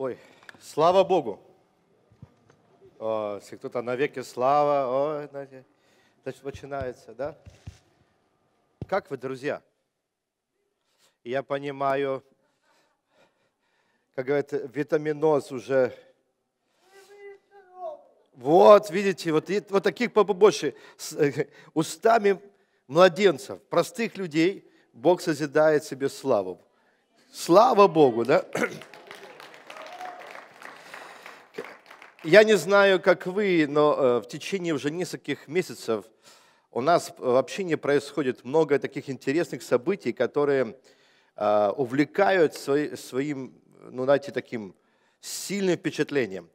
Ой, слава Богу. О, если кто-то навеки слава, ой, значит, начинается, да? Как вы, друзья? Я понимаю, как говорят, витаминоз уже. Вот, видите, вот, вот таких побольше. С э, устами младенцев, простых людей, Бог созидает себе славу. Слава Богу, да? Я не знаю, как вы, но э, в течение уже нескольких месяцев у нас э, вообще не происходит много таких интересных событий, которые э, увлекают своим, ну, знаете, таким сильным впечатлением.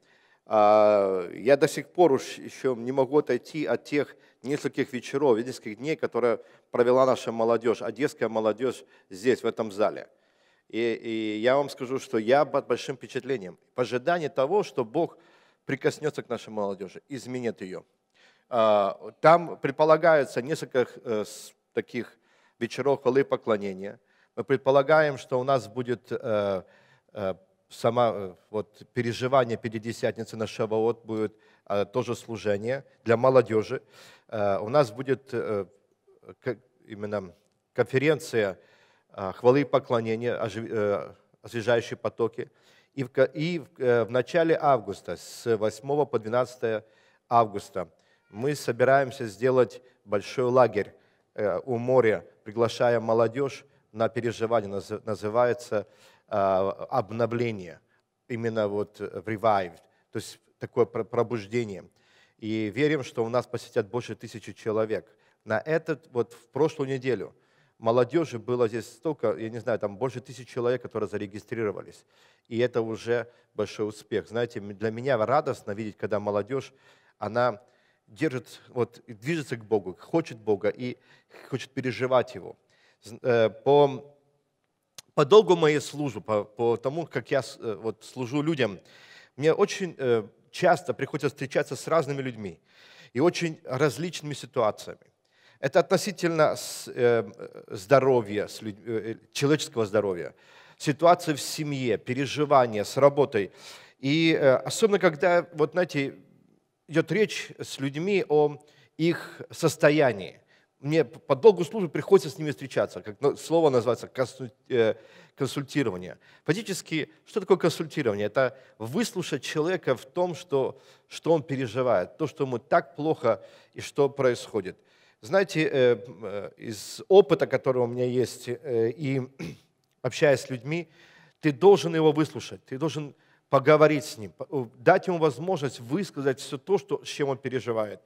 А, я до сих пор уж еще не могу отойти от тех нескольких вечеров, нескольких дней, которые провела наша молодежь, одесская молодежь здесь, в этом зале. И, и я вам скажу, что я под большим впечатлением, в ожидании того, что Бог – прикоснется к нашей молодежи, изменит ее. А, там предполагается несколько э, таких вечеров хвалы и поклонения. Мы предполагаем, что у нас будет э, э, сама вот, переживание Пятидесятницы на Шаваот, будет тоже служение для молодежи. У нас будет именно конференция а, хвалы и поклонения, освежающие потоки – и в, и в, э, в начале августа, с 8 по 12 августа, мы собираемся сделать большой лагерь э, у моря, приглашая молодежь на переживание, называется а, обновление, именно вот э, Revive, то есть такое пробуждение. И верим, что у нас посетят больше тысячи человек. На этот, вот в прошлую неделю – молодежи было здесь столько, я не знаю, там больше тысячи человек, которые зарегистрировались. И это уже большой успех. Знаете, для меня радостно видеть, когда молодежь, она держит, вот, движется к Богу, хочет Бога и хочет переживать Его. Э, по, по долгу моей службы, по, по тому, как я э, вот, служу людям, мне очень э, часто приходится встречаться с разными людьми и очень различными ситуациями. Это относительно э, здоровья, э, э, человеческого здоровья, ситуации в семье, переживания с работой. И особенно, когда, вот знаете, идет речь с людьми о их состоянии. Мне по долгу службы приходится с ними встречаться, как ну, слово называется консультирование. Фактически, что такое консультирование? Это выслушать человека в том, что, что он переживает, то, что ему так плохо и что происходит – знаете, э, э, из опыта, который у меня есть, э, и общаясь с людьми, ты должен его выслушать, ты должен поговорить с ним, дать ему возможность высказать все то, что, с чем он переживает.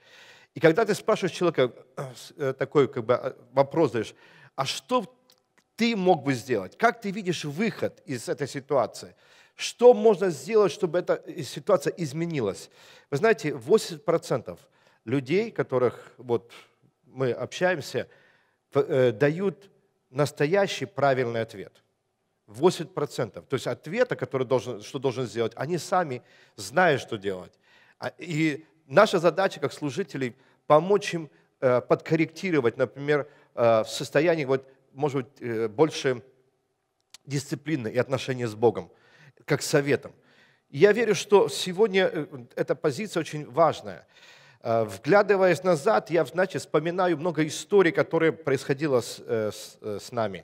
И когда ты спрашиваешь человека такой как бы, вопрос, даешь, а что ты мог бы сделать? Как ты видишь выход из этой ситуации? Что можно сделать, чтобы эта ситуация изменилась? Вы знаете, 80% людей, которых вот мы общаемся, э, дают настоящий правильный ответ. 80%. То есть ответа, который должен, что должен сделать, они сами знают, что делать. А, и наша задача как служителей помочь им э, подкорректировать, например, в э, состоянии, вот, может быть, больше дисциплины и отношения с Богом, как советом. Я верю, что сегодня эта позиция очень важная. Э, вглядываясь назад, я, значит, вспоминаю много историй, которые происходило с, э, с, э, с нами.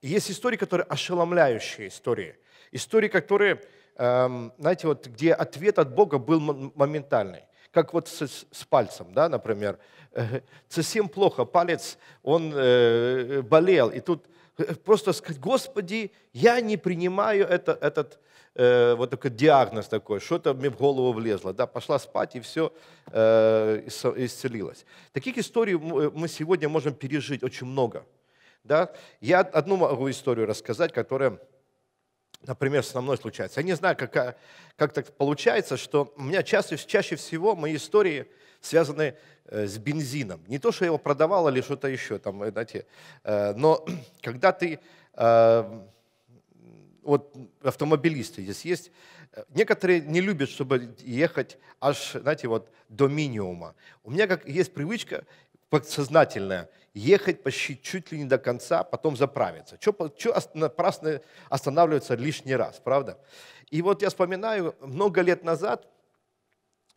Есть истории, которые ошеломляющие истории. Истории, которые, эм, знаете, вот где ответ от Бога был моментальный. Как вот с, с пальцем, да, например. Совсем плохо, палец, он болел. И тут просто сказать, Господи, я не принимаю это, этот, э, вот такой диагноз такой, что-то мне в голову влезло, да, пошла спать и все э, исцелилось. Таких историй э, мы сегодня можем пережить очень много. Да? Я одну могу историю рассказать, которая, например, со мной случается. Я не знаю, как, как так получается, что у меня чаще, чаще всего мои истории связаны э, с бензином. Не то, что я его продавал или что-то еще, там, э, знаете, но когда ты вот автомобилисты здесь есть. Э, некоторые не любят, чтобы ехать аж, знаете, вот до минимума. У меня как есть привычка подсознательная ехать почти чуть ли не до конца, потом заправиться. Что напрасно останавливаться лишний раз, правда? И вот я вспоминаю, много лет назад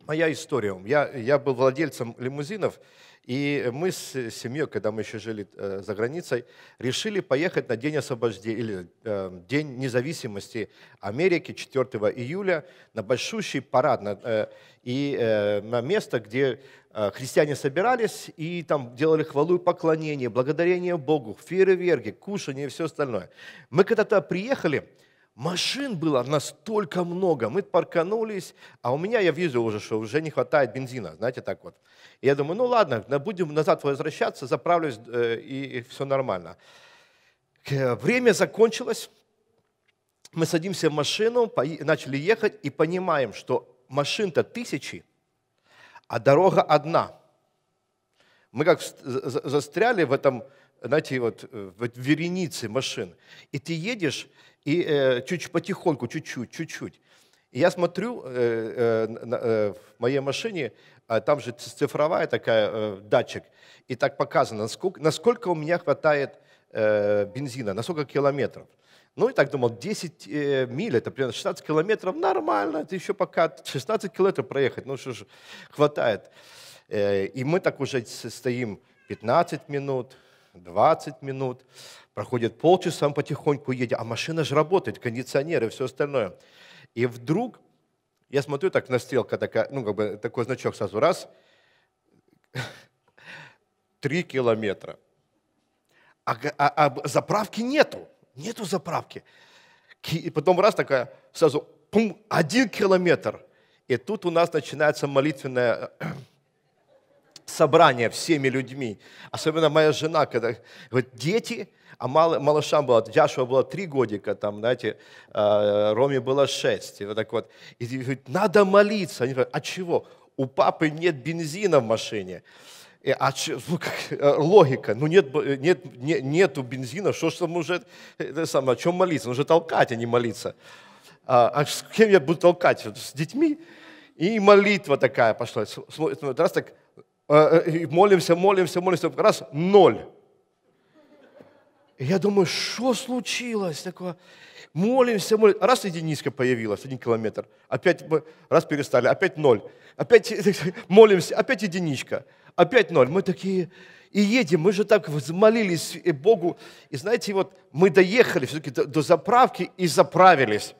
моя история. Я, я был владельцем лимузинов, и мы с семьей, когда мы еще жили э, за границей, решили поехать на День освобождения, или эм, День независимости Америки 4 июля на большущий парад, на, э, и э, на место, где христиане собирались и там делали хвалу и поклонение, благодарение Богу, фейерверки, кушание и все остальное. Мы когда-то приехали, машин было настолько много. Мы парканулись, а у меня, я вижу уже, что уже не хватает бензина, знаете, так вот. И я думаю, ну ладно, будем назад возвращаться, заправлюсь, э, и, и все нормально. Время закончилось, мы садимся в машину, начали ехать и понимаем, что машин-то тысячи, а дорога одна. Мы как застряли в этом, знаете, вот э, в веренице машин. И ты едешь, и э, чуть потихоньку, чуть-чуть, чуть-чуть. И я смотрю э, э, э, в моей машине, а там же цифровая такая э, датчик, и так показано, насколько, насколько у меня хватает э, бензина, на сколько километров. Ну и так думал, 10 э, миль, это примерно 16 километров, нормально, это еще пока 16 километров проехать, ну что ж, хватает. Э, и мы так уже стоим 15 минут, 20 минут. Проходит полчаса, мы потихоньку едем, а машина же работает, кондиционеры, все остальное. И вдруг я смотрю так на стрелка, такая, ну, как бы такой значок сразу, раз, три километра. А, а, а заправки нету, нету заправки. И потом раз такая, сразу, пум, один километр. И тут у нас начинается молитвенная собрание всеми людьми. Особенно моя жена, когда говорит, дети, а мал, малышам было, Яшева было три годика, там, знаете, а, Роме было шесть. И вот так вот. И говорит, надо молиться. Они говорят, а чего? У папы нет бензина в машине. И, а ну, э, логика, ну нет, э, нет, нет, нету бензина, что ж там уже, это самое, о чем молиться? Нужно толкать, а не молиться. А, а с кем я буду толкать? С детьми? И молитва такая пошла. Смотрит, раз так, Э, э, и молимся, молимся, молимся, раз ноль. И я думаю, что случилось такое? Молимся, молимся. Раз единица появилась, один километр. Опять раз перестали, опять ноль. Опять молимся, опять единичка. Опять ноль. Мы такие, и едем, мы же так взмолились э, Богу. И знаете, вот мы доехали все-таки до, до заправки и заправились.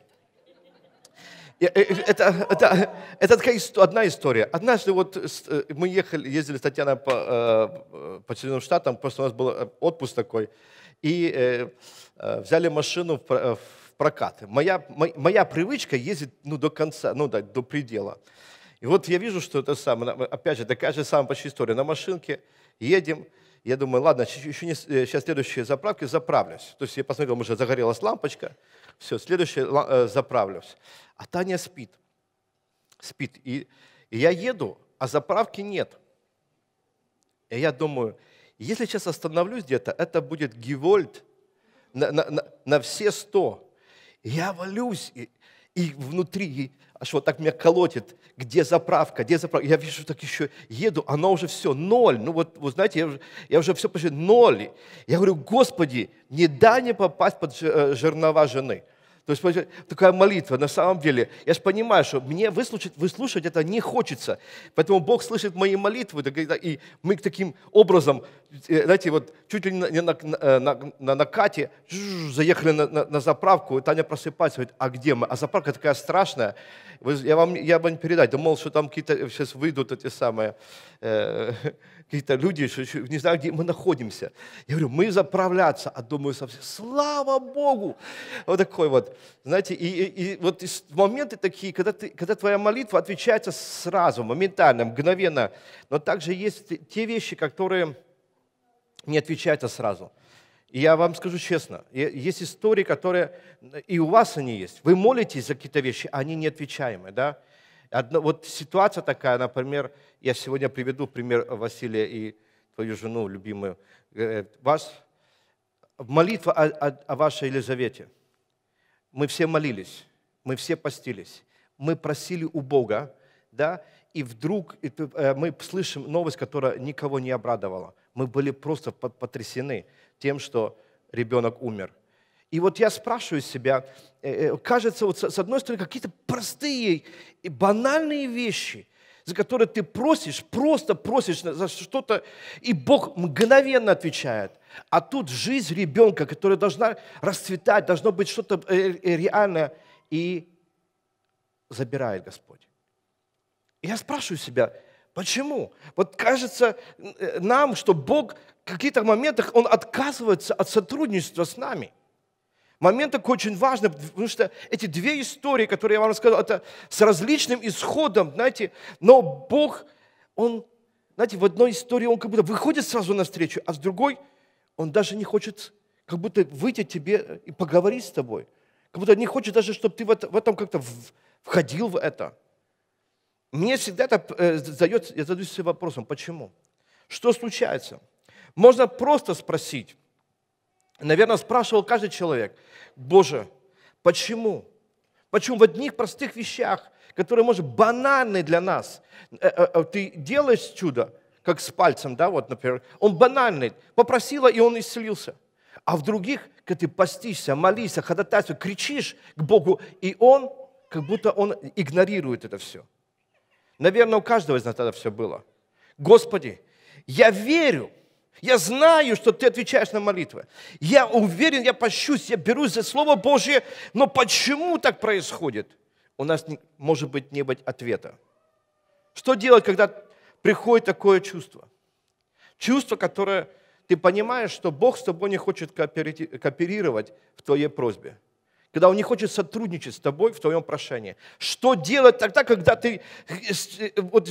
Э, э, это, это, это одна история. Однажды вот э, мы ехали, ездили с Татьяной по, по Соединенным Штатам, просто у нас был отпуск такой, и взяли машину в прокат. Моя, моя привычка ездить ну, до конца, ну, да, до предела. И вот я вижу, что это самое, опять же, такая же самая почти история. На машинке едем, я думаю, ладно, еще не, сейчас э, следующие заправки заправлюсь. То есть я посмотрел, уже загорелась лампочка, все, следующее э, заправлюсь. А Таня спит, спит. И, и я еду, а заправки нет. И я думаю, если сейчас остановлюсь где-то, это будет гевольт на, на, на, на все сто. Я валюсь, и внутри аж вот так меня колотит, где заправка, где заправка. Я вижу, так еще еду, она уже все, ноль. Ну вот, вы знаете, я уже, я уже все почти ноль. Я говорю, Господи, не дай мне попасть под э, жернова жены. То есть такая молитва, на самом деле, я же понимаю, что мне выслушать, выслушать это не хочется. Поэтому Бог слышит мои молитвы, и мы таким образом, э, знаете, вот чуть ли не на, э, на, на накате, заехали на, на, на заправку, и Таня просыпается, говорит, а где мы? А заправка такая страшная, я вам, я вам не передать, думал, что там какие-то сейчас выйдут эти самые Э, какие-то люди, не знаю, где мы находимся. Я говорю, мы заправляться, а думаю совсем, слава Богу! Вот такой вот, знаете, и, и, и вот моменты такие, когда, ты, когда твоя молитва отвечается сразу, моментально, мгновенно, но также есть те вещи, которые не отвечаются сразу. И я вам скажу честно, есть истории, которые и у вас они есть. Вы молитесь за какие-то вещи, а они неотвечаемы, да? Одно, вот ситуация такая, например, я сегодня приведу пример Василия и твою жену любимую. Вас, молитва о, о, о вашей Елизавете. Мы все молились, мы все постились, мы просили у Бога, да, и вдруг э, мы слышим новость, которая никого не обрадовала. Мы были просто потрясены тем, что ребенок умер. И вот я спрашиваю себя, э, э, кажется, вот с одной стороны, какие-то простые и банальные вещи, за которые ты просишь, просто просишь за что-то, и Бог мгновенно отвечает. А тут жизнь ребенка, которая должна расцветать, должно быть что-то э, реальное, и забирает Господь. я спрашиваю себя, почему? Вот кажется нам, что Бог в каких-то моментах, Он отказывается от сотрудничества с нами – Момент такой очень важный, потому что эти две истории, которые я вам рассказал, это с различным исходом, знаете, но Бог, Он, знаете, в одной истории Он как будто выходит сразу навстречу, а с другой Он даже не хочет как будто выйти тебе и поговорить с тобой. Как будто не хочет даже, чтобы ты в, этом как-то входил в это. Мне всегда это э, задается я задаюсь вопросом, почему? Что случается? Можно просто спросить, наверное, спрашивал каждый человек, Боже, почему? Почему в одних простых вещах, которые, может, банальны для нас, э, э, э, ты делаешь чудо, как с пальцем, да, вот, например, он банальный, попросила, и он исцелился. А в других, когда ты постишься, молишься, ходатайствуешь, кричишь к Богу, и он, как будто он игнорирует это все. Наверное, у каждого из нас тогда все было. Господи, я верю, я знаю, что ты отвечаешь на молитвы. Я уверен, я пощусь, я берусь за Слово Божье. Но почему так происходит? У нас, не, может быть, не быть ответа. Что делать, когда приходит такое чувство? Чувство, которое ты понимаешь, что Бог с тобой не хочет кооперировать в твоей просьбе. Когда Он не хочет сотрудничать с тобой в твоем прошении. Что делать тогда, когда ты э, э, вот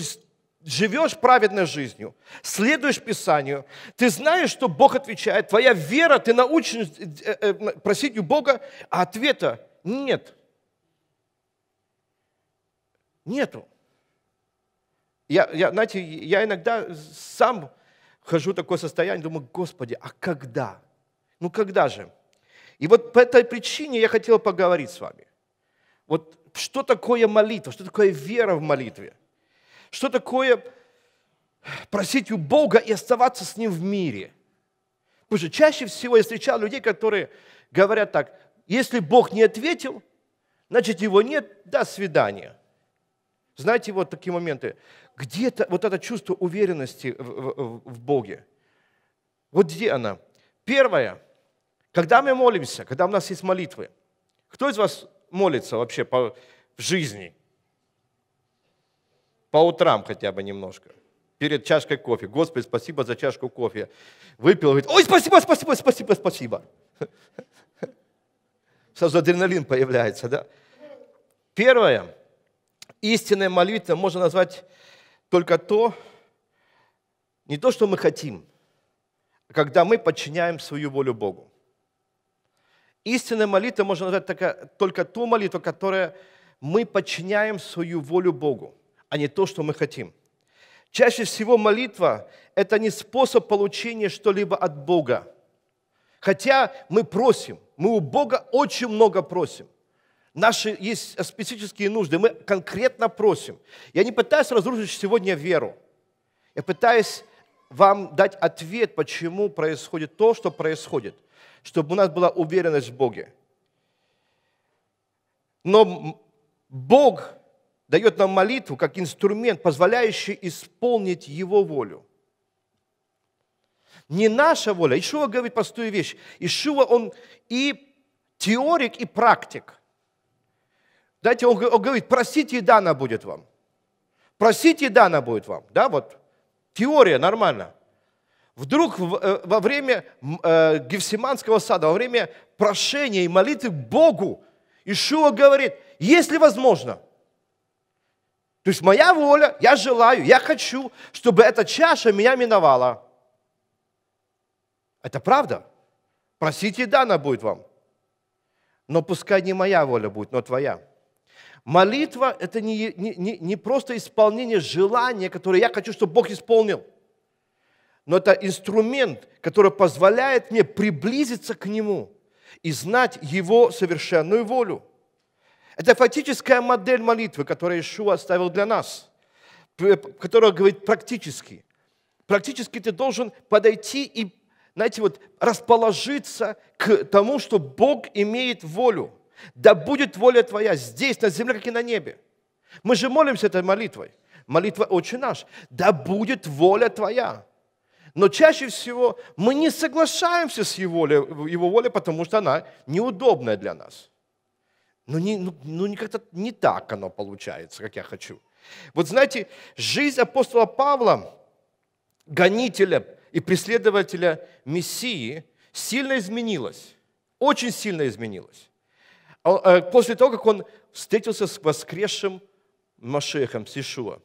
живешь праведной жизнью, следуешь Писанию, ты знаешь, что Бог отвечает, твоя вера, ты научен э, э, э, просить у Бога, а ответа нет. Нету. Я, я, знаете, я иногда сам хожу в такое состояние, думаю, Господи, а когда? Ну когда же? И вот по этой причине я хотел поговорить с вами. Вот что такое молитва, что такое вера в молитве – что такое просить у Бога и оставаться с Ним в мире? Потому что чаще всего я встречал людей, которые говорят так, если Бог не ответил, значит его нет, до свидания. Знаете, вот такие моменты. Где-то вот это чувство уверенности в, в, в Боге. Вот где она? Первое, когда мы молимся, когда у нас есть молитвы, кто из вас молится вообще по, в жизни? По утрам хотя бы немножко. Перед чашкой кофе. Господи, спасибо за чашку кофе. Выпил, говорит, ой, спасибо, спасибо, спасибо, спасибо. Сразу адреналин появляется, да? Первое. Истинная молитва можно назвать только то, не то, что мы хотим, а когда мы подчиняем свою волю Богу. Истинная молитва можно назвать только, только ту молитву, которая мы подчиняем свою волю Богу а не то, что мы хотим. Чаще всего молитва – это не способ получения что-либо от Бога. Хотя мы просим, мы у Бога очень много просим. Наши есть специфические нужды, мы конкретно просим. Я не пытаюсь разрушить сегодня веру. Я пытаюсь вам дать ответ, почему происходит то, что происходит, чтобы у нас была уверенность в Боге. Но Бог дает нам молитву как инструмент, позволяющий исполнить Его волю. Не наша воля. Ишуа говорит простую вещь. Ишуа, он и теорик, и практик. Дайте, он, он говорит, просите, и дано будет вам. Просите, и дано будет вам. Да, вот. Теория нормально. Вдруг э, во время э, Гефсиманского сада, во время прошения и молитвы Богу, Ишуа говорит, если возможно – то есть моя воля, я желаю, я хочу, чтобы эта чаша меня миновала. Это правда. Просите, и она будет вам. Но пускай не моя воля будет, но твоя. Молитва – это не, не, не просто исполнение желания, которое я хочу, чтобы Бог исполнил. Но это инструмент, который позволяет мне приблизиться к Нему и знать Его совершенную волю. Это фактическая модель молитвы, которую Иешуа оставил для нас, которая говорит практически. Практически ты должен подойти и, знаете, вот расположиться к тому, что Бог имеет волю. Да будет воля твоя здесь, на земле, как и на небе. Мы же молимся этой молитвой. Молитва «Отче наш». Да будет воля твоя. Но чаще всего мы не соглашаемся с Его волей, его волей потому что она неудобная для нас. Ну, не, ну, ну как-то не так оно получается, как я хочу. Вот знаете, жизнь апостола Павла, гонителя и преследователя Мессии, сильно изменилась. Очень сильно изменилась. А, э, после того, как он встретился с воскресшим Машехом, с Ишуа.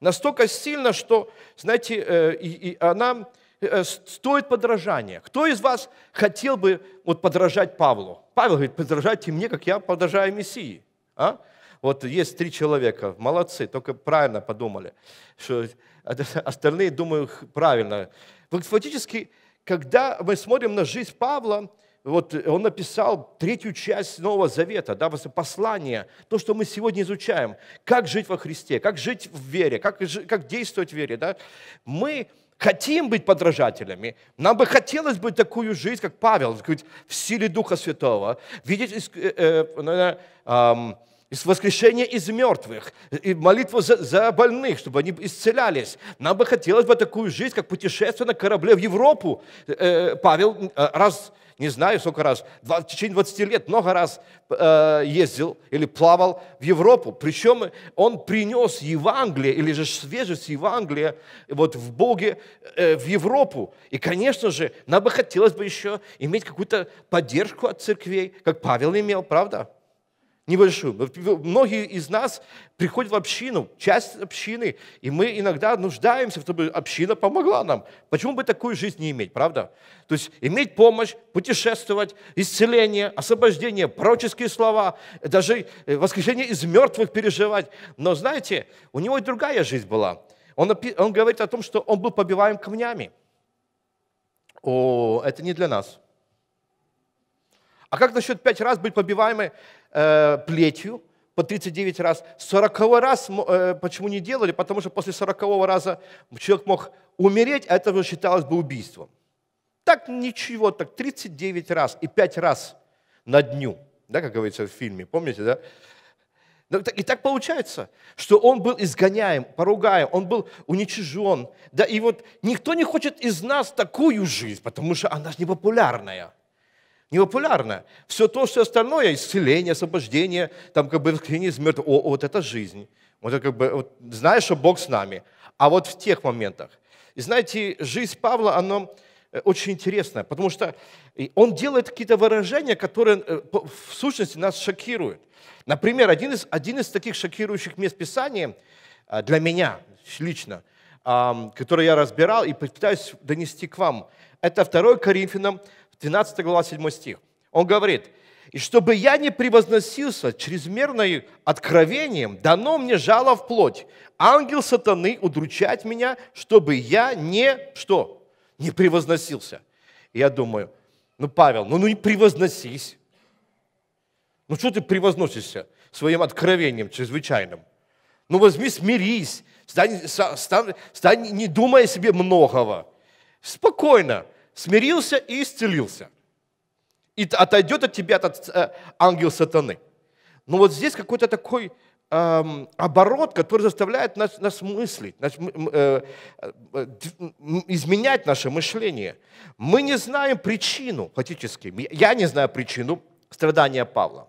Настолько сильно, что, знаете, э, и, и она Э, стоит подражания. Кто из вас хотел бы вот подражать Павлу? Павел говорит, подражайте мне, как я подражаю Мессии. А? Вот есть три человека, молодцы, только правильно подумали. Что остальные, думаю, правильно. Фактически, когда мы смотрим на жизнь Павла, вот он написал третью часть Нового Завета, да, послание, то, что мы сегодня изучаем, как жить во Христе, как жить в вере, как, как действовать в вере. Да. Мы хотим быть подражателями. Нам бы хотелось быть такую жизнь, как Павел, в силе Духа Святого, видеть э, э, э, ну, воскрешение из мертвых, и молитву за, за больных, чтобы они исцелялись. Нам бы хотелось бы такую жизнь, как путешествие на корабле в Европу. Э, э, Павел э, раз не знаю сколько раз, 20, в течение 20 лет много раз э, ездил или плавал в Европу. Причем он принес Евангелие или же свежесть Евангелия вот в Боге э, в Европу. И, конечно же, нам бы хотелось бы еще иметь какую-то поддержку от церквей, как Павел имел, правда? небольшую. Многие из нас приходят в общину, часть общины, и мы иногда нуждаемся, чтобы община помогла нам. Почему бы такую жизнь не иметь, правда? То есть иметь помощь, путешествовать, исцеление, освобождение, пророческие слова, даже э, воскрешение из мертвых переживать. Но знаете, у него и другая жизнь была. Он, он говорит о том, что он был побиваем камнями. О, это не для нас. А как насчет пять раз быть побиваемы Э, плетью по 39 раз. 40 раз э, почему не делали? Потому что после 40 раза человек мог умереть, а это уже считалось бы убийством. Так ничего, так 39 раз и 5 раз на дню, да, как говорится в фильме, помните, да? Ну, и так получается, что он был изгоняем, поругаем, он был уничижен. Да, и вот никто не хочет из нас такую жизнь, потому что она же непопулярная непопулярно. Все то, все остальное, исцеление, освобождение, там как бы воскресение из мертвых, о, вот это жизнь. Вот это как бы, вот, знаешь, что Бог с нами. А вот в тех моментах. И знаете, жизнь Павла, она э, очень интересная, потому что э, он делает какие-то выражения, которые э, в сущности нас шокируют. Например, один из, один из таких шокирующих мест Писания для меня лично, который я разбирал и пытаюсь донести к вам, это 2 Коринфянам 12 глава, 7 стих. Он говорит, «И чтобы я не превозносился чрезмерной откровением, дано мне жало в плоть, ангел сатаны удручать меня, чтобы я не, что, не превозносился». я думаю, ну, Павел, ну, ну не превозносись. Ну, что ты превозносишься своим откровением чрезвычайным? Ну, возьми, смирись, стань, стань, стань, не думая себе многого. Спокойно, смирился и исцелился. И отойдет от тебя этот э, ангел сатаны. Но вот здесь какой-то такой эм, оборот, который заставляет нас, нас мыслить, нас, э, э, изменять наше мышление. Мы не знаем причину фактически. Я не знаю причину страдания Павла.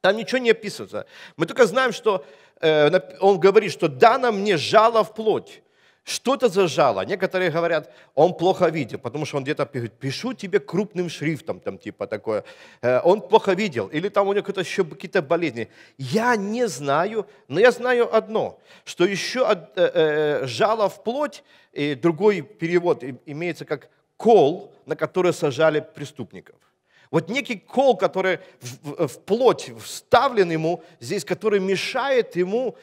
Там ничего не описывается. Мы только знаем, что э, он говорит, что дано мне жало в плоть, что-то жало. Некоторые говорят, он плохо видел, потому что он где-то пишет, пишу тебе крупным шрифтом, там типа такое. Э, он плохо видел, или там у него какие-то еще какие-то болезни. Я не знаю, но я знаю одно, что еще э, э, жало в плоть, и другой перевод имеется как кол, на который сажали преступников. Вот некий кол, который в, в плоть вставлен ему здесь, который мешает ему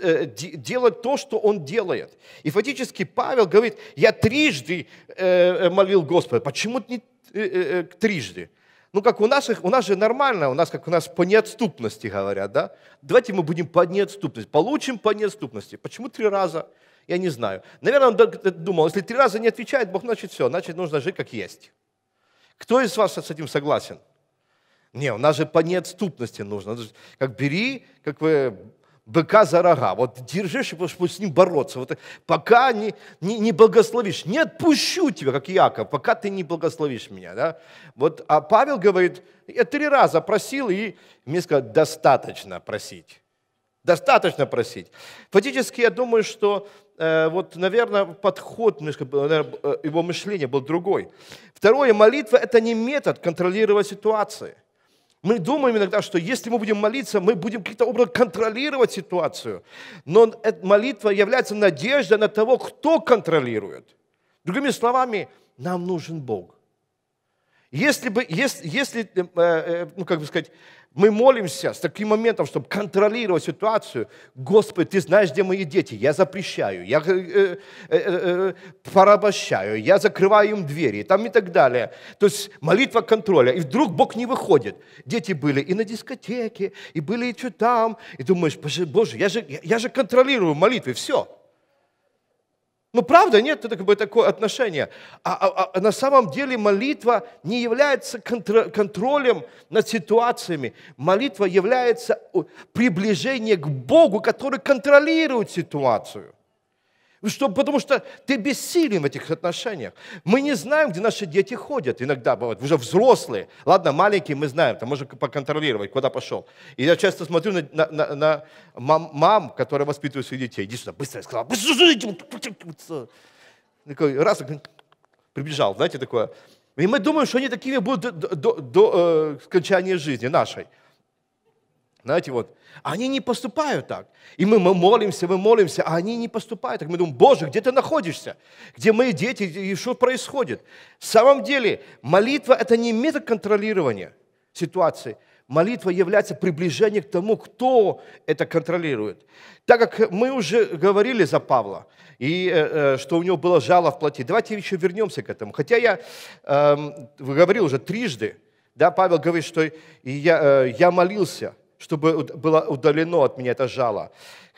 э, делать то, что он делает. И фактически Павел говорит, я трижды э, э, молил Господа. Почему не трижды? Ну, как у нас у нас же нормально, у нас как у нас по неотступности говорят, да? Давайте мы будем по неотступности, получим по неотступности. Почему три раза? Я не знаю. Наверное, он думал, если три раза не отвечает Бог, значит все, значит нужно жить как есть. Кто из вас с этим согласен? Не, у нас же по неотступности нужно. Как бери, как вы быка за рога. Вот держишь, потому что с ним бороться. Вот, пока не, не, не благословишь, не отпущу тебя, как Яков, пока ты не благословишь меня. Да? Вот, а Павел говорит, я три раза просил, и мне сказали, достаточно просить. Достаточно просить. Фактически, я думаю, что э, вот, наверное, подход, ну, наверное, э, его мышление был другой. Второе, молитва – это не метод контролировать ситуации. Мы думаем иногда, что если мы будем молиться, мы будем каким-то образом контролировать ситуацию. Но молитва является надеждой на того, кто контролирует. Другими словами, нам нужен Бог. Если бы, если, если э, э, ну, как бы сказать, мы молимся с таким моментом, чтобы контролировать ситуацию. Господи, ты знаешь, где мои дети. Я запрещаю, я э, э, э, э порабощаю, я закрываю им двери там и так далее. То есть молитва контроля. И вдруг Бог не выходит. Дети были и на дискотеке, и были и что там. И думаешь, Боже, я же, я, я же контролирую молитвы, все. Ну, правда, нет это как бы такое отношение. А, а, а на самом деле молитва не является контролем над ситуациями. Молитва является приближение к Богу, который контролирует ситуацию. Ну, Чтобы, потому что ты бессилен в этих отношениях. Мы не знаем, где наши дети ходят. Иногда бывают уже взрослые. Ладно, маленькие мы знаем, там можно поконтролировать, куда пошел. И я часто смотрю на, на, на, на мам, мам, которые воспитывают своих детей. Иди сюда, быстро, я сказал. Такой, раз, прибежал, знаете, такое. И мы думаем, что они такими будут до, до, до э, скончания жизни нашей. Знаете, вот, они не поступают так. И мы, мы молимся, мы молимся, а они не поступают так. Мы думаем, Боже, где ты находишься? Где мои дети? И что происходит? В самом деле, молитва – это не метод контролирования ситуации. Молитва является приближением к тому, кто это контролирует. Так как мы уже говорили за Павла, и э, э что у него было жало в плоти, давайте еще вернемся к этому. Хотя я э, эм, говорил уже трижды, да, Павел говорит, что и я, э, я молился – чтобы было удалено от меня это жало.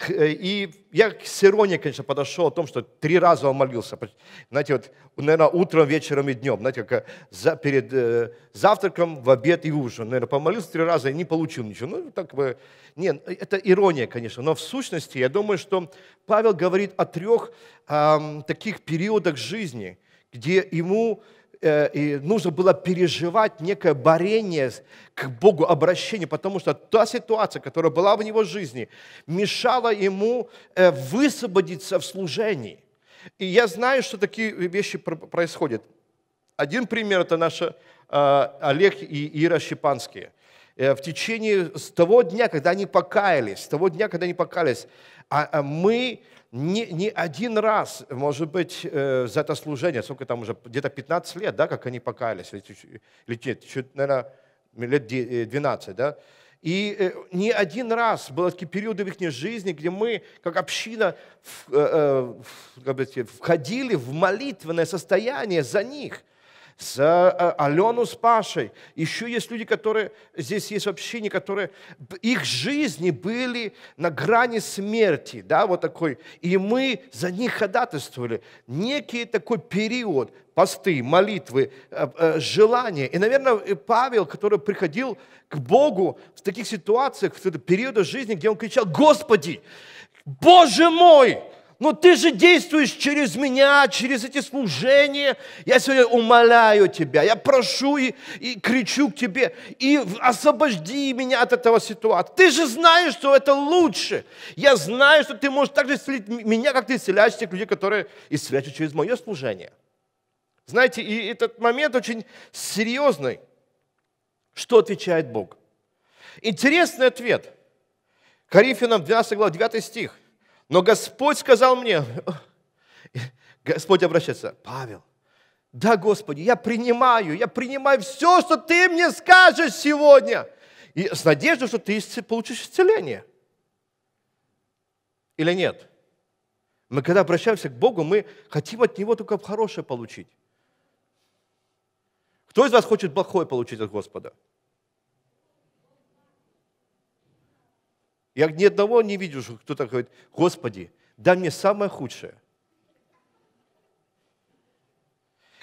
Э, и я с иронией, конечно, подошел о том, что три раза он молился. Знаете, вот, наверное, утром, вечером и днем. Знаете, как э, за, перед э, завтраком, в обед и ужин. Наверное, помолился три раза и не получил ничего. Ну, так бы... Нет, это ирония, конечно. Но в сущности, я думаю, что Павел говорит о трех э, таких периодах жизни, где ему Э, и нужно было переживать некое борение к Богу, обращение, потому что та ситуация, которая была в его жизни, мешала ему э, высвободиться в служении. И я знаю, что такие вещи происходят. Один пример – это наши э, Олег и Ира Щепанские – Э, в течение с того дня, когда они покаялись, с того дня, когда они покаялись, а, а мы не, не один раз, может быть, э, за это служение, сколько там уже, где-то 15 лет, да, как они покаялись, или нет, чуть, наверное, лет 12, э, да, и не один раз были такие периоды в их жизни, где мы, как община, входили в молитвенное состояние за них за э, э, Алену с Пашей. Еще есть люди, которые здесь есть в общине, которые их жизни были на грани смерти, да, вот такой. И мы за них ходатайствовали. Некий такой период, посты, молитвы, э, желания. И, наверное, Павел, который приходил к Богу в таких ситуациях, в периоды жизни, где он кричал, «Господи, Боже мой, но ты же действуешь через меня, через эти служения. Я сегодня умоляю тебя, я прошу и, и кричу к тебе, и освобожди меня от этого ситуации. Ты же знаешь, что это лучше. Я знаю, что ты можешь так же исцелить меня, как ты исцеляешь тех людей, которые исцеляются через мое служение. Знаете, и этот момент очень серьезный. Что отвечает Бог? Интересный ответ. Коринфянам 12 глава 9 стих. Но Господь сказал мне, Господь обращается, Павел, да, Господи, я принимаю, я принимаю все, что Ты мне скажешь сегодня. И с надеждой, что Ты получишь исцеление. Или нет? Мы когда обращаемся к Богу, мы хотим от Него только хорошее получить. Кто из вас хочет плохое получить от Господа? Я ни одного не вижу, что кто-то говорит, Господи, дай мне самое худшее.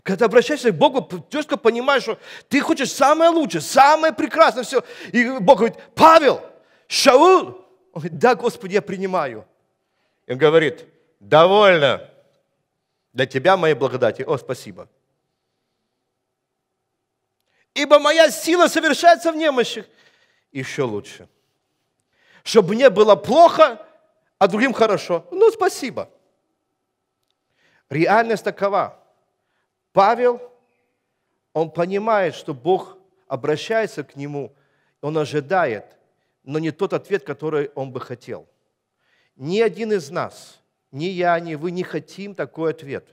Когда ты обращаешься к Богу, четко понимаешь, что ты хочешь самое лучшее, самое прекрасное все. И Бог говорит, Павел, Шаул. Он говорит, да, Господи, я принимаю. И он говорит, довольно. Для тебя моей благодати. О, спасибо. Ибо моя сила совершается в немощах. Еще лучше чтобы мне было плохо, а другим хорошо. Ну, спасибо. Реальность такова. Павел, он понимает, что Бог обращается к нему, он ожидает, но не тот ответ, который он бы хотел. Ни один из нас, ни я, ни вы не хотим такой ответ.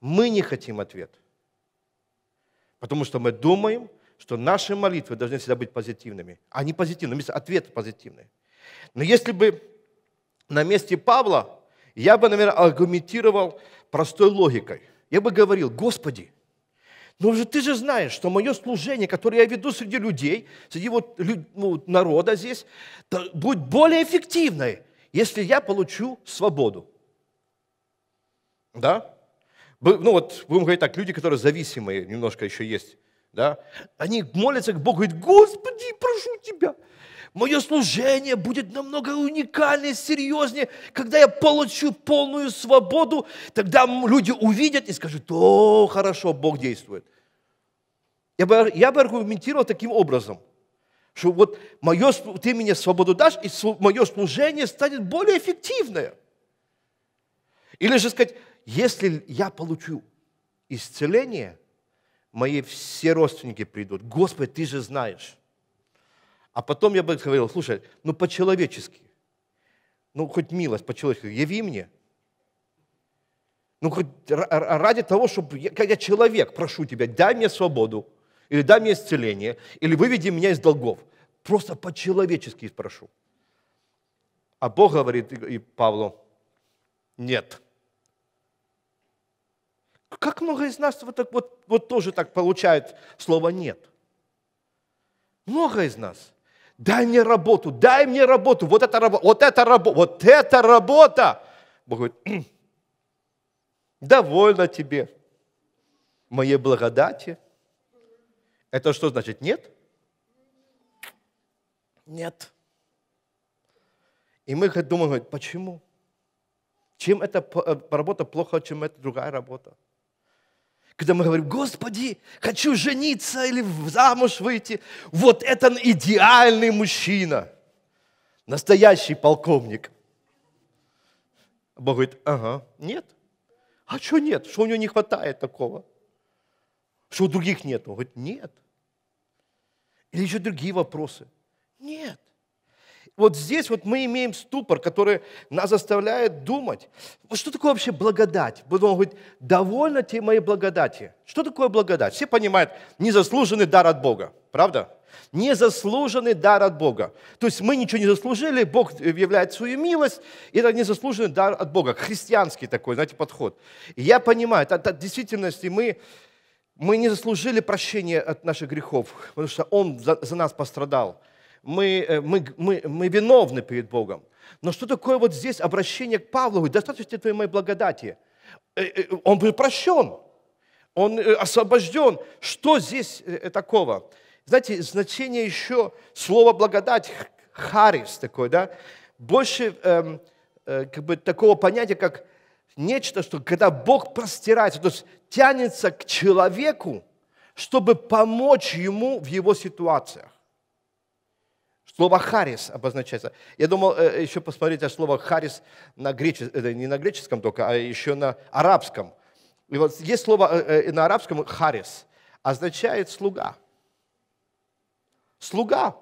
Мы не хотим ответ. Потому что мы думаем, что наши молитвы должны всегда быть позитивными. Они а позитивными, ответ позитивный. Но если бы на месте Павла, я бы, наверное, аргументировал простой логикой. Я бы говорил, Господи, но ну же ты же знаешь, что мое служение, которое я веду среди людей, среди вот люд, ну, народа здесь, будет более эффективное, если я получу свободу. Да? Ну вот, будем говорить так, люди, которые зависимые, немножко еще есть да, они молятся к Богу, говорят, Господи, прошу Тебя, мое служение будет намного уникальнее, серьезнее. Когда я получу полную свободу, тогда люди увидят и скажут, о, хорошо, Бог действует. Я бы, я бы аргументировал таким образом, что вот мое, ты мне свободу дашь, и мое служение станет более эффективное. Или же сказать, если я получу исцеление, мои все родственники придут. Господи, ты же знаешь. А потом я бы говорил, слушай, ну по-человечески, ну хоть милость по-человечески, яви мне. Ну хоть ради того, чтобы я, я человек, прошу тебя, дай мне свободу, или дай мне исцеление, или выведи меня из долгов. Просто по-человечески прошу. А Бог говорит и Павлу, нет, как много из нас вот, так, вот, вот тоже так получают слово «нет»? Много из нас. Дай мне работу, дай мне работу, вот это работа, вот это работа, вот это работа. Бог говорит, «Хм, довольно тебе моей благодати. Это что значит нет? Нет. И мы думаем, почему? Чем эта э, работа плохо, чем эта другая работа? когда мы говорим, Господи, хочу жениться или замуж выйти, вот это идеальный мужчина, настоящий полковник. Бог говорит, ага, нет. А что нет? Что у него не хватает такого? Что у других нет? Он говорит, нет. Или еще другие вопросы? Нет. Вот здесь вот мы имеем ступор, который нас заставляет думать. Что такое вообще благодать? Он говорить, довольно тебе моей благодати. Что такое благодать? Все понимают, незаслуженный дар от Бога, правда? Незаслуженный дар от Бога. То есть мы ничего не заслужили, Бог являет свою милость, и это незаслуженный дар от Бога. Христианский такой, знаете, подход. И я понимаю, это от действительности мы, мы не заслужили прощения от наших грехов, потому что Он за, за нас пострадал мы, э, мы, мы, мы виновны перед Богом. Но что такое вот здесь обращение к Павлу? Достаточно твоей моей благодати. Э, э, он был прощен, он освобожден. Что здесь такого? Знаете, значение еще слова благодать, харис такой, да? Больше эм, как бы такого понятия, как нечто, что когда Бог простирается, то есть тянется к человеку, чтобы помочь ему в его ситуациях. Слово «харис» обозначается. Я думал э, еще посмотреть о слово «харис» на греч... Э, не на греческом только, а еще на арабском. И вот есть слово э, на арабском «харис», означает «слуга». Слуга.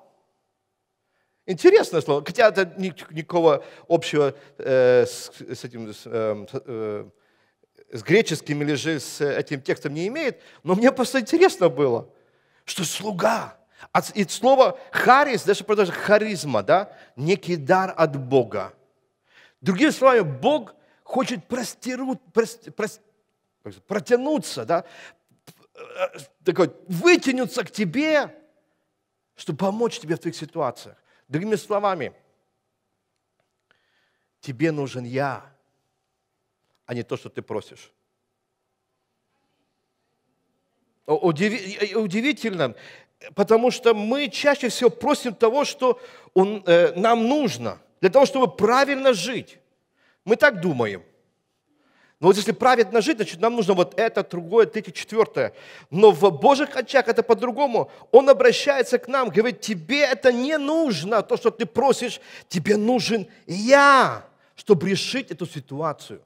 Интересное слово, хотя это никакого общего с, с этим с, эм, с греческим или же с этим текстом не имеет, но мне просто интересно было, что слуга – а и слово «харис» даже продолжает харизма, да? некий дар от Бога. Другими словами, Бог хочет простиру, прост, прост, протянуться, да? такой, вытянуться к тебе, чтобы помочь тебе в твоих ситуациях. Другими словами, тебе нужен я, а не то, что ты просишь. Удивительно, потому что мы чаще всего просим того, что он, э, нам нужно, для того, чтобы правильно жить. Мы так думаем. Но вот если правильно жить, значит, нам нужно вот это, другое, третье, четвертое. Но в Божьих очах это по-другому. Он обращается к нам, говорит, тебе это не нужно, то, что ты просишь, тебе нужен я, чтобы решить эту ситуацию.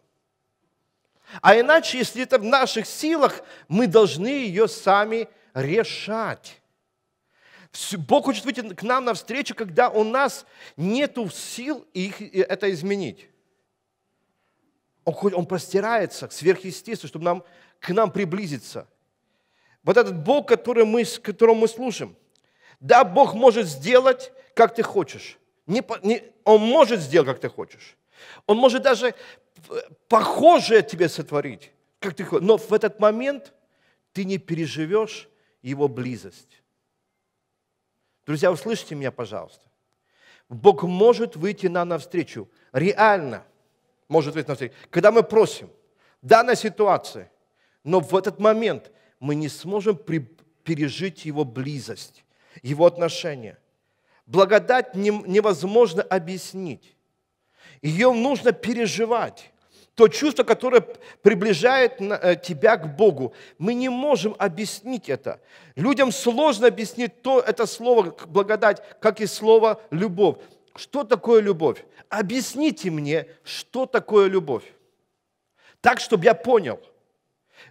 А иначе, если это в наших силах, мы должны ее сами решать. Бог хочет выйти к нам навстречу, когда у нас нет сил их, э, это изменить. Он, он простирается к сверхъестественно, чтобы нам, к нам приблизиться. Вот этот Бог, который мы, которому мы служим. Да, Бог может сделать, как ты хочешь. Не, не, он может сделать, как ты хочешь. Он может даже э, похожее тебе сотворить, как ты хочешь. Но в этот момент ты не переживешь его близость. Друзья, услышите меня, пожалуйста. Бог может выйти нам навстречу. Реально может выйти навстречу. Когда мы просим, данная ситуация, но в этот момент мы не сможем пережить его близость, его отношения. Благодать невозможно объяснить. Ее нужно переживать то чувство, которое приближает э, тебя к Богу. Мы не можем объяснить это. Людям сложно объяснить то, это слово благодать, как и слово любовь. Что такое любовь? Объясните мне, что такое любовь. Так, чтобы я понял.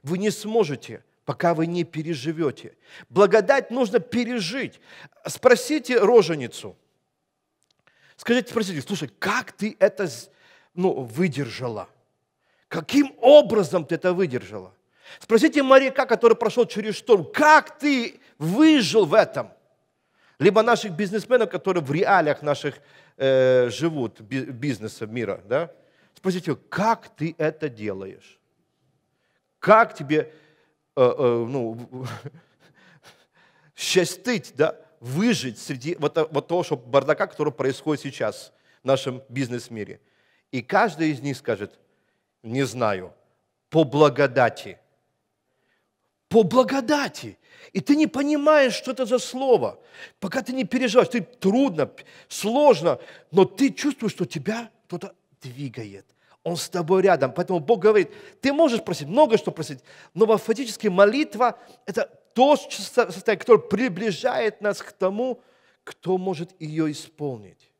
Вы не сможете, пока вы не переживете. Благодать нужно пережить. Спросите роженицу. Скажите, спросите, слушай, как ты это ну, выдержала? Каким образом ты это выдержала? Спросите моряка, который прошел через шторм, как ты выжил в этом? Либо наших бизнесменов, которые в реалиях наших э, живут, бизнеса, мира. Да? Спросите, как ты это делаешь? Как тебе э, э, ну, счастить, да, выжить среди вот, вот того что бардака, который происходит сейчас в нашем бизнес-мире? И каждый из них скажет – не знаю. По благодати. По благодати. И ты не понимаешь, что это за слово. Пока ты не переживаешь, ты трудно, сложно, но ты чувствуешь, что тебя кто-то двигает. Он с тобой рядом. Поэтому Бог говорит, ты можешь просить, много что просить, но фактически молитва – это то состояние, которое приближает нас к тому, кто может ее исполнить.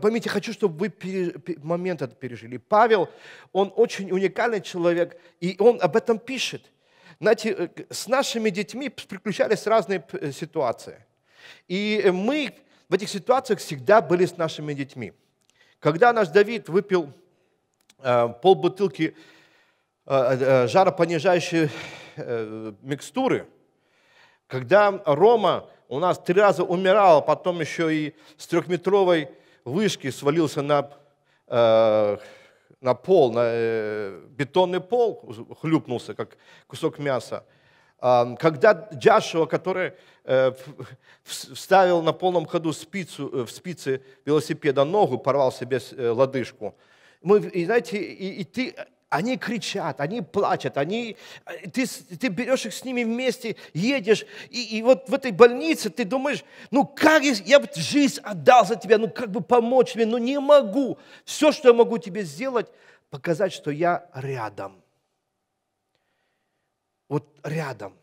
Поймите, хочу, чтобы вы момент этот пережили. Павел, он очень уникальный человек, и он об этом пишет. Знаете, э, с нашими детьми приключались разные э, ситуации. И э, мы в этих ситуациях всегда были с нашими детьми. Когда наш Давид выпил э, полбутылки э, э, жаропонижающей микстуры, когда Рома у нас три раза умирал, потом еще и с трехметровой вышки свалился на, э, на пол, на э, бетонный пол, хлюпнулся, как кусок мяса. Э, когда Джашуа, который э, вставил на полном ходу спицу, э, в спицы велосипеда ногу, порвал себе э, лодыжку, мы, и, знаете, и, и ты они кричат, они плачут, они, э, ты, ты берешь их с ними вместе, едешь, и, и вот в этой больнице ты думаешь, ну как я бы жизнь отдал за тебя, ну как бы помочь тебе, ну не могу. Все, что я могу тебе сделать, показать, что я рядом. Вот рядом.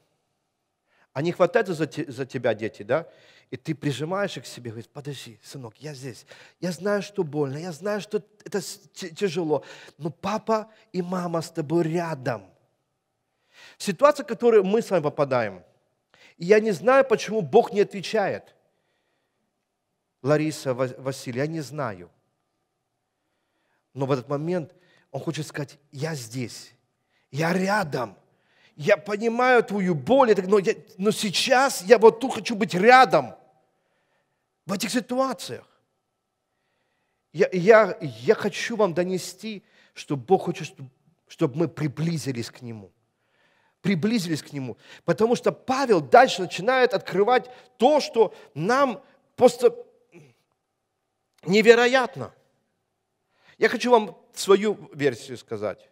Они а хватаются за, за тебя, дети, да? И ты прижимаешь их к себе, говоришь, подожди, сынок, я здесь. Я знаю, что больно, я знаю, что это тяжело, но папа и мама с тобой рядом. Ситуация, в которую мы с вами попадаем. И я не знаю, почему Бог не отвечает. Лариса, Василий, я не знаю. Но в этот момент он хочет сказать, я здесь, я рядом – я понимаю твою боль, но, я, но сейчас я вот тут хочу быть рядом в этих ситуациях. Я, я, я хочу вам донести, что Бог хочет, чтобы мы приблизились к Нему. Приблизились к Нему. Потому что Павел дальше начинает открывать то, что нам просто невероятно. Я хочу вам свою версию сказать.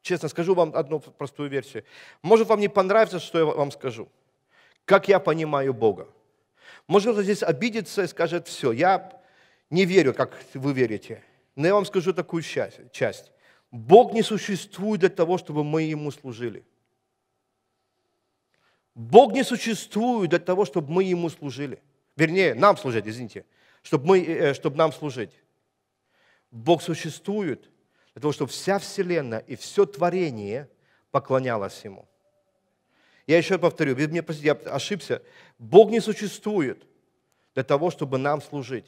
Честно, скажу вам одну простую версию. Может, вам не понравится, что я вам скажу. Как я понимаю Бога. Может, кто-то здесь обидится и скажет, все, я не верю, как вы верите. Но я вам скажу такую часть. Бог не существует для того, чтобы мы Ему служили. Бог не существует для того, чтобы мы Ему служили. Вернее, нам служить, извините, чтобы, мы, э, э, чтобы нам служить. Бог существует для того, чтобы вся Вселенная и все творение поклонялось Ему. Я еще повторю, вы мне простите, я ошибся. Бог не существует для того, чтобы нам служить.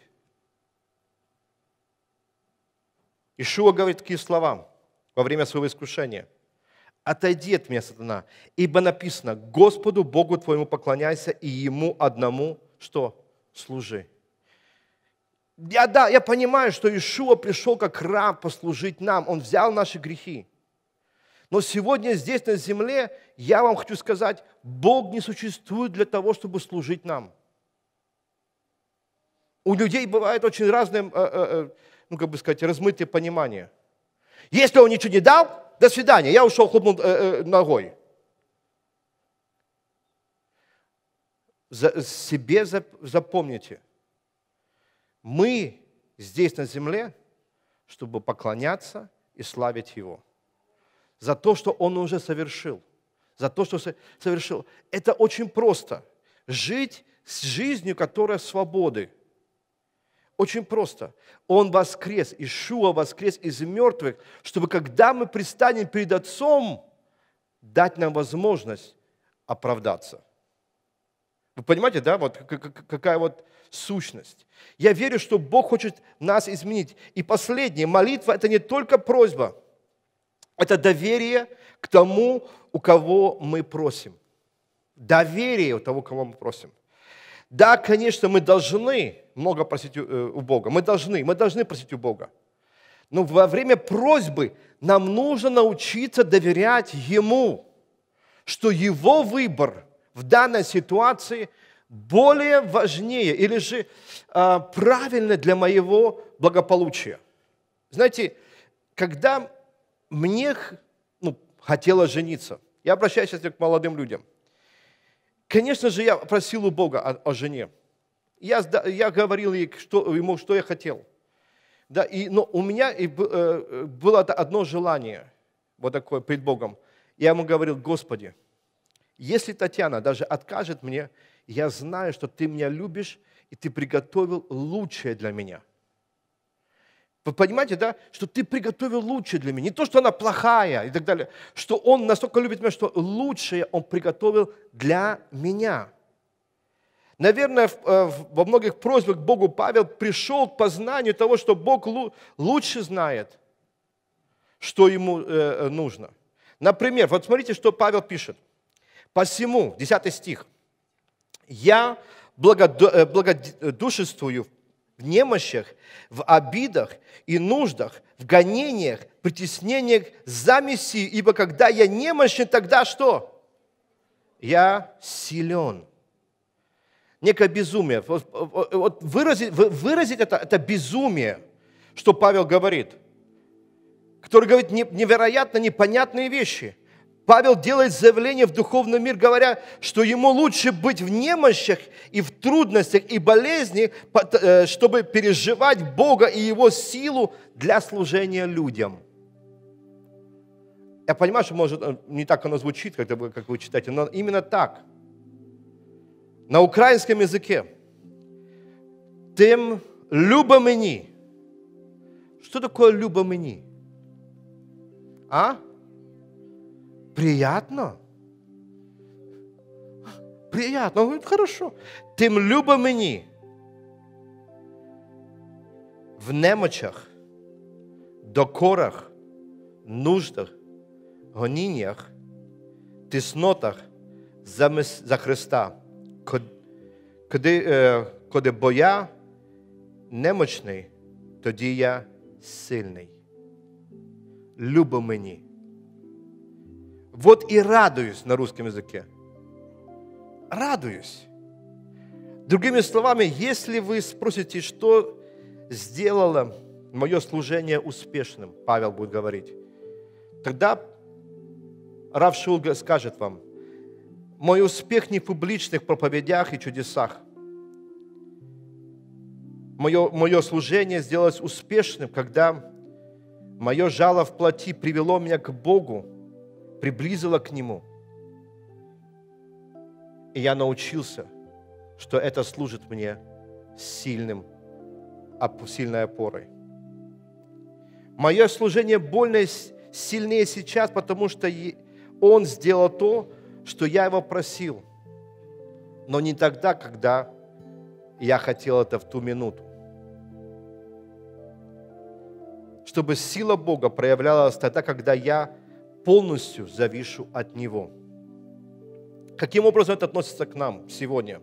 Ишуа говорит такие слова во время своего искушения. «Отойди от меня, сатана, ибо написано, Господу Богу твоему поклоняйся и Ему одному, что служи». Я, да, я понимаю, что Ишуа пришел как раб послужить нам. Он взял наши грехи. Но сегодня здесь, на земле, я вам хочу сказать, Бог не существует для того, чтобы служить нам. У людей бывает очень разное, э, э, э, ну, как бы сказать, размытое понимание. Если он ничего не дал, до свидания, я ушел, хлопнул ногой. За, себе запомните, мы здесь на земле, чтобы поклоняться и славить Его за то, что он уже совершил. За то, что совершил. Это очень просто. Жить с жизнью, которая свободы. Очень просто. Он воскрес, Ишуа воскрес из мертвых, чтобы когда мы предстанем перед Отцом, дать нам возможность оправдаться. Вы понимаете, да, вот какая вот сущность. Я верю, что Бог хочет нас изменить. И последнее, молитва – это не только просьба, это доверие к тому, у кого мы просим. Доверие у того, кого мы просим. Да, конечно, мы должны много просить э, у Бога. Мы должны, мы должны просить у Бога. Но во время просьбы нам нужно научиться доверять Ему, что Его выбор в данной ситуации более важнее или же э, а, правильно для моего благополучия. Знаете, когда мне ну, хотелось жениться. Я обращаюсь сейчас к молодым людям. Конечно же, я просил у Бога о, о жене. Я, я говорил ей, что, ему, что я хотел. Да, и, но у меня и, э, было одно желание, вот такое перед Богом. Я ему говорил, Господи, если Татьяна даже откажет мне, я знаю, что ты меня любишь, и ты приготовил лучшее для меня – вы понимаете, да, что ты приготовил лучше для меня. Не то, что она плохая и так далее. Что он настолько любит меня, что лучшее он приготовил для меня. Наверное, э, во многих просьбах к Богу Павел пришел к познанию того, что Бог лучше знает, что ему э, э, нужно. Например, вот смотрите, что Павел пишет. Посему, 10 стих, «Я благодушествую в в немощах, в обидах и нуждах, в гонениях, притеснениях замеси, ибо когда я немощен, тогда что? Я силен. Некое безумие. Вот, вот выразить, выразить это, это безумие, что Павел говорит, который говорит невероятно непонятные вещи – Павел делает заявление в духовный мир, говоря, что ему лучше быть в немощах и в трудностях и болезнях, э, чтобы переживать Бога и Его силу для служения людям. Я понимаю, что, может, не так оно звучит, как вы, как вы читаете, но именно так. На украинском языке. Тем любо мені. Что такое любо мені? А? Приятно? Приятно. Он говорит, хорошо. Тим любо мені. В немочах, докорах, нуждах, гоніннях, тиснотах за, за Христа, коли, е, коли бо я немочний, тоді я сильний. Любо мені. Вот и радуюсь на русском языке. Радуюсь. Другими словами, если вы спросите, что сделало мое служение успешным, Павел будет говорить, тогда Рав Шулга скажет вам, мой успех не в публичных проповедях и чудесах. Мое, мое служение сделалось успешным, когда мое жало в плоти привело меня к Богу, приблизило к Нему. И я научился, что это служит мне сильным, сильной опорой. Мое служение больно сильнее сейчас, потому что Он сделал то, что я Его просил, но не тогда, когда я хотел это в ту минуту. Чтобы сила Бога проявлялась тогда, когда я полностью завишу от Него. Каким образом это относится к нам сегодня?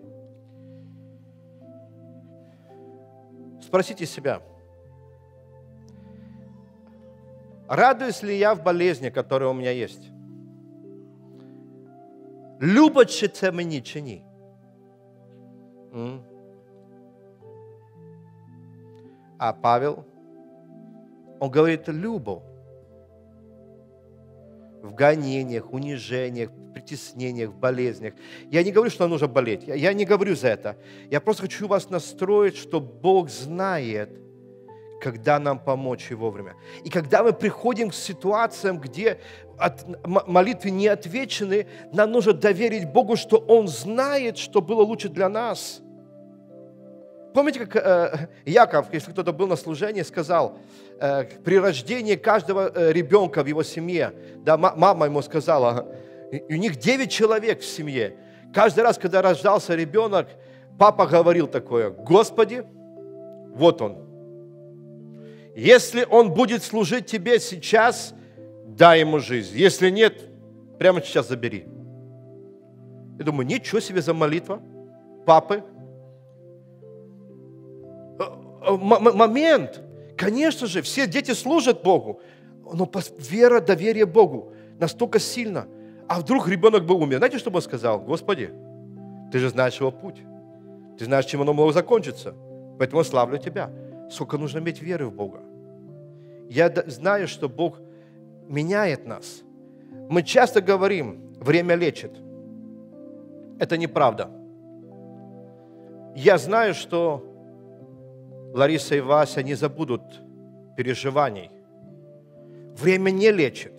Спросите себя, радуюсь ли я в болезни, которая у меня есть? Любочи це мені чи А Павел, он говорит, любо, в гонениях, унижениях, притеснениях, в болезнях. Я не говорю, что нам нужно болеть. Я не говорю за это. Я просто хочу вас настроить, что Бог знает, когда нам помочь и вовремя. И когда мы приходим к ситуациям, где от молитвы не отвечены, нам нужно доверить Богу, что Он знает, что было лучше для нас – Помните, как э, Яков, если кто-то был на служении, сказал, э, при рождении каждого э, ребенка в его семье, да, мама ему сказала, у них 9 человек в семье. Каждый раз, когда рождался ребенок, папа говорил такое, Господи, вот он. Если он будет служить тебе сейчас, дай ему жизнь. Если нет, прямо сейчас забери. Я думаю, ничего себе за молитва папы Э, момент. Конечно же, все дети служат Богу, но вера, доверие Богу настолько сильно. А вдруг ребенок бы умер? Знаете, что бы он сказал? Господи, ты же знаешь его путь. Ты знаешь, чем оно могло закончиться. Поэтому славлю тебя. Сколько нужно иметь веры в Бога. Я знаю, что Бог меняет нас. Мы часто говорим, время лечит. Это неправда. Я знаю, что Лариса и Вася не забудут переживаний. Время не лечит.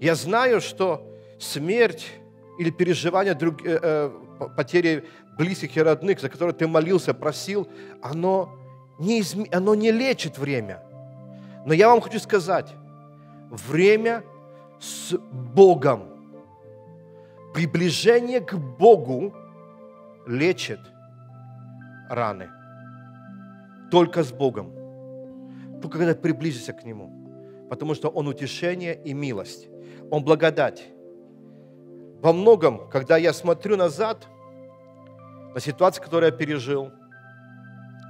Я знаю, что смерть или переживание друг, э, э, потери близких и родных, за которые ты молился, просил, оно не, изм... оно не лечит время. Но я вам хочу сказать, время с Богом, приближение к Богу лечит раны только с Богом. Только когда приблизишься к Нему. Потому что Он утешение и милость. Он благодать. Во многом, когда я смотрю назад на ситуацию, которую я пережил,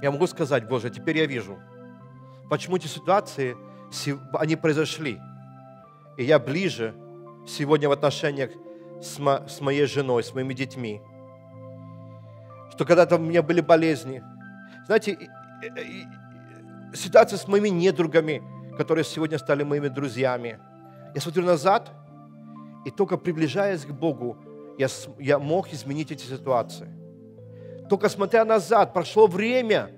я могу сказать, Боже, теперь я вижу, почему эти ситуации, они произошли. И я ближе сегодня в отношениях с моей женой, с моими детьми. Что когда-то у меня были болезни. Знаете, Э, э, э, ситуация с моими недругами, которые сегодня стали моими друзьями. Я смотрю назад, и только приближаясь к Богу, я, я мог изменить эти ситуации. Только смотря назад, прошло время,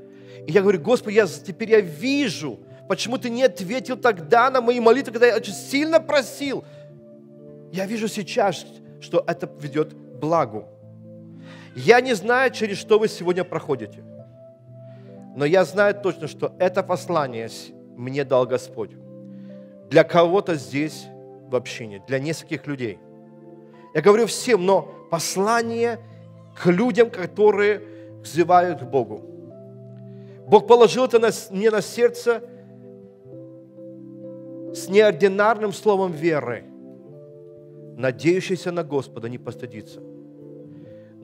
и я говорю, Господи, я, теперь я вижу, почему Ты не ответил тогда на мои молитвы, когда я очень сильно просил. Я вижу сейчас, что это ведет к благу. Я не знаю, через что вы сегодня проходите – но я знаю точно, что это послание мне дал Господь. Для кого-то здесь в общине, для нескольких людей. Я говорю всем, но послание к людям, которые взывают к Богу. Бог положил это мне на сердце с неординарным словом веры. Надеющийся на Господа не постыдится –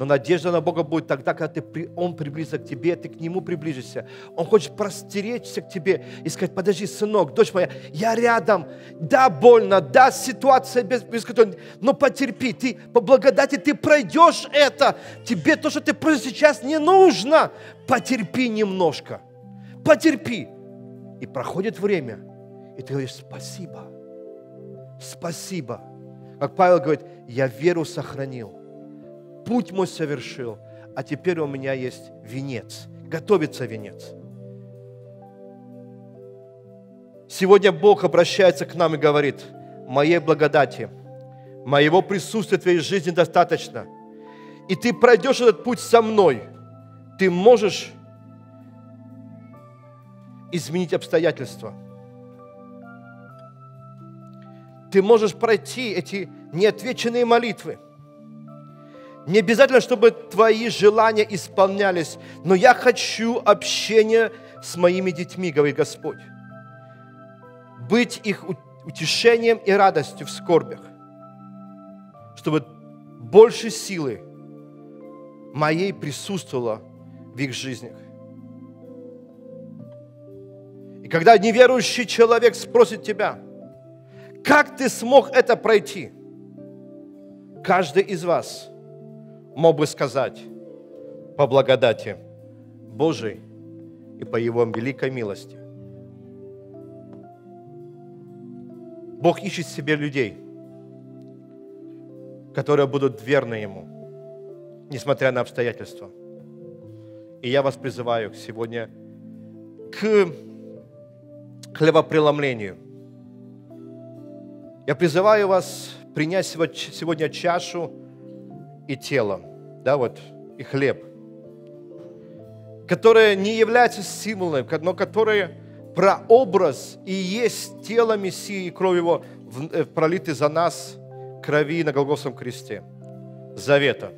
но надежда на Бога будет тогда, когда ты, Он приблизится к тебе, ты к Нему приближишься. Он хочет простеречься к тебе и сказать, подожди, сынок, дочь моя, я рядом. Да, больно, да, ситуация без, без которой, но потерпи, ты по благодати ты пройдешь это. Тебе то, что ты просишь сейчас, не нужно. Потерпи немножко, потерпи. И проходит время, и ты говоришь, спасибо, спасибо. Как Павел говорит, я веру сохранил – путь мой совершил, а теперь у меня есть венец, готовится венец. Сегодня Бог обращается к нам и говорит, моей благодати, моего присутствия в твоей жизни достаточно. И ты пройдешь этот путь со мной. Ты можешь изменить обстоятельства. Ты можешь пройти эти неотвеченные молитвы – не обязательно, чтобы твои желания исполнялись, но я хочу общения с моими детьми, говорит Господь. Быть их утешением и радостью в скорбях, чтобы больше силы моей присутствовало в их жизнях. И когда неверующий человек спросит тебя, как ты смог это пройти, каждый из вас – мог бы сказать по благодати Божией и по Его великой милости. Бог ищет себе людей, которые будут верны Ему, несмотря на обстоятельства. И я вас призываю сегодня к хлебопреломлению. Я призываю вас принять сегодня чашу – и тело, да, вот, и хлеб, которые не являются символами, но которые прообраз и есть тело Мессии и кровь Его, э, пролиты за нас крови на Голгофском кресте. Завета.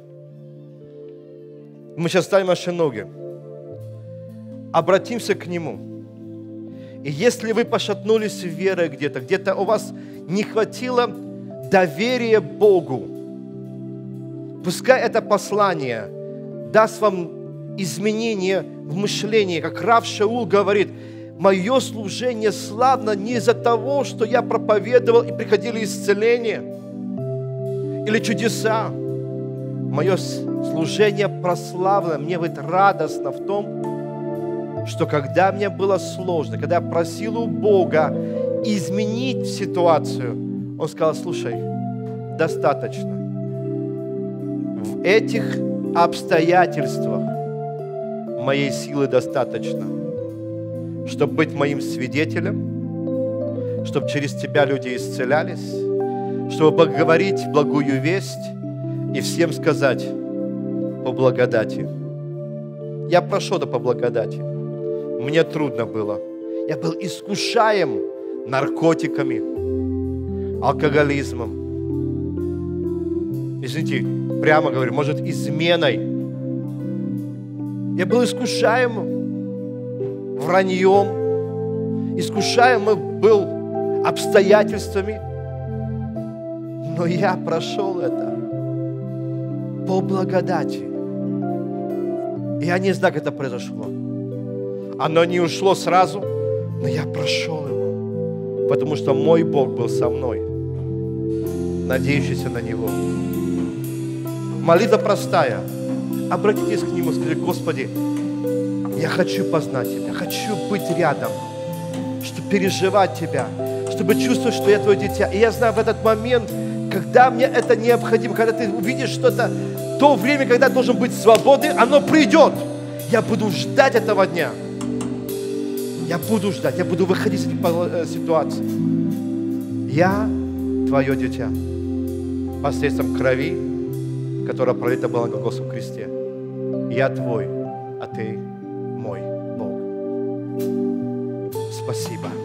Мы сейчас ставим наши ноги. Обратимся к Нему. И если вы пошатнулись верой где-то, где-то у вас не хватило доверия Богу – Пускай это послание даст вам изменение в мышлении, как Рав Шаул говорит, мое служение славно не из-за того, что я проповедовал и приходили исцеления или чудеса. Мое служение прославлено, мне будет радостно в том, что когда мне было сложно, когда я просил у Бога изменить ситуацию, Он сказал, слушай, достаточно в этих обстоятельствах моей силы достаточно, чтобы быть моим свидетелем, чтобы через тебя люди исцелялись, чтобы говорить благую весть и всем сказать по благодати. Я прошел да по благодати. Мне трудно было. Я был искушаем наркотиками, алкоголизмом. Извините, прямо говорю, может, изменой. Я был искушаем враньем, искушаем был обстоятельствами, но я прошел это по благодати. Я не знаю, как это произошло. Оно не ушло сразу, но я прошел его, потому что мой Бог был со мной, надеющийся на Него. Молитва простая. Обратитесь к Нему, и скажите, Господи, я хочу познать Тебя, хочу быть рядом, чтобы переживать Тебя, чтобы чувствовать, что я Твое дитя. И я знаю в этот момент, когда мне это необходимо, когда ты увидишь что-то, то время, когда должен быть свободы, оно придет. Я буду ждать этого дня. Я буду ждать, я буду выходить из этих ситуаций. Я твое дитя посредством крови которая пролита была на Голгофском кресте. Я твой, а ты мой Бог. Спасибо.